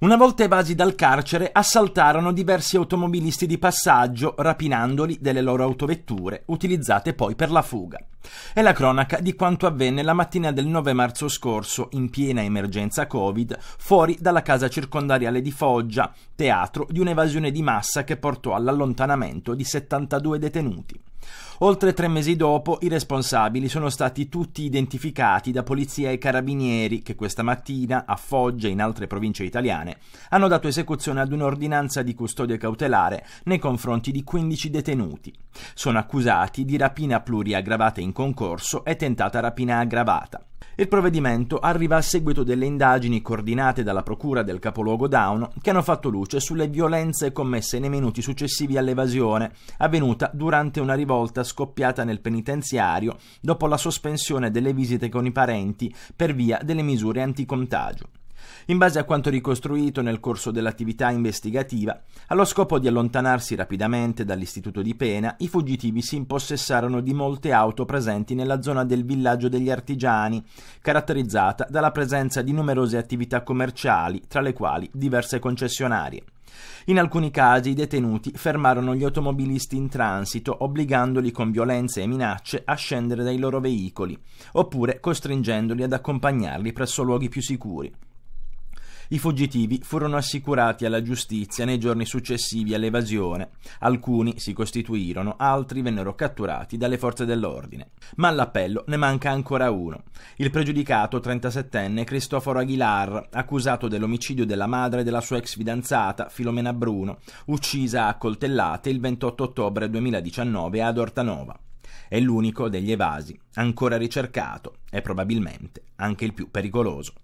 Una volta evasi dal carcere, assaltarono diversi automobilisti di passaggio, rapinandoli delle loro autovetture, utilizzate poi per la fuga. È la cronaca di quanto avvenne la mattina del 9 marzo scorso, in piena emergenza Covid, fuori dalla casa circondariale di Foggia, teatro di un'evasione di massa che portò all'allontanamento di 72 detenuti. Oltre tre mesi dopo, i responsabili sono stati tutti identificati da polizia e carabinieri che questa mattina, a Foggia e in altre province italiane, hanno dato esecuzione ad un'ordinanza di custodia cautelare nei confronti di 15 detenuti. Sono accusati di rapina pluri aggravata in concorso e tentata rapina aggravata. Il provvedimento arriva a seguito delle indagini coordinate dalla Procura del capoluogo Down che hanno fatto luce sulle violenze commesse nei minuti successivi all'evasione, avvenuta durante una rivolta scoppiata nel penitenziario dopo la sospensione delle visite con i parenti per via delle misure anticontagio in base a quanto ricostruito nel corso dell'attività investigativa, allo scopo di allontanarsi rapidamente dall'istituto di pena, i fuggitivi si impossessarono di molte auto presenti nella zona del villaggio degli artigiani, caratterizzata dalla presenza di numerose attività commerciali, tra le quali diverse concessionarie. In alcuni casi i detenuti fermarono gli automobilisti in transito, obbligandoli con violenze e minacce a scendere dai loro veicoli, oppure costringendoli ad accompagnarli presso luoghi più sicuri. I fuggitivi furono assicurati alla giustizia nei giorni successivi all'evasione. Alcuni si costituirono, altri vennero catturati dalle forze dell'ordine. Ma all'appello ne manca ancora uno. Il pregiudicato 37enne Cristoforo Aguilar, accusato dell'omicidio della madre della sua ex fidanzata Filomena Bruno, uccisa a coltellate il 28 ottobre 2019 ad Ortanova. È l'unico degli evasi, ancora ricercato e probabilmente anche il più pericoloso.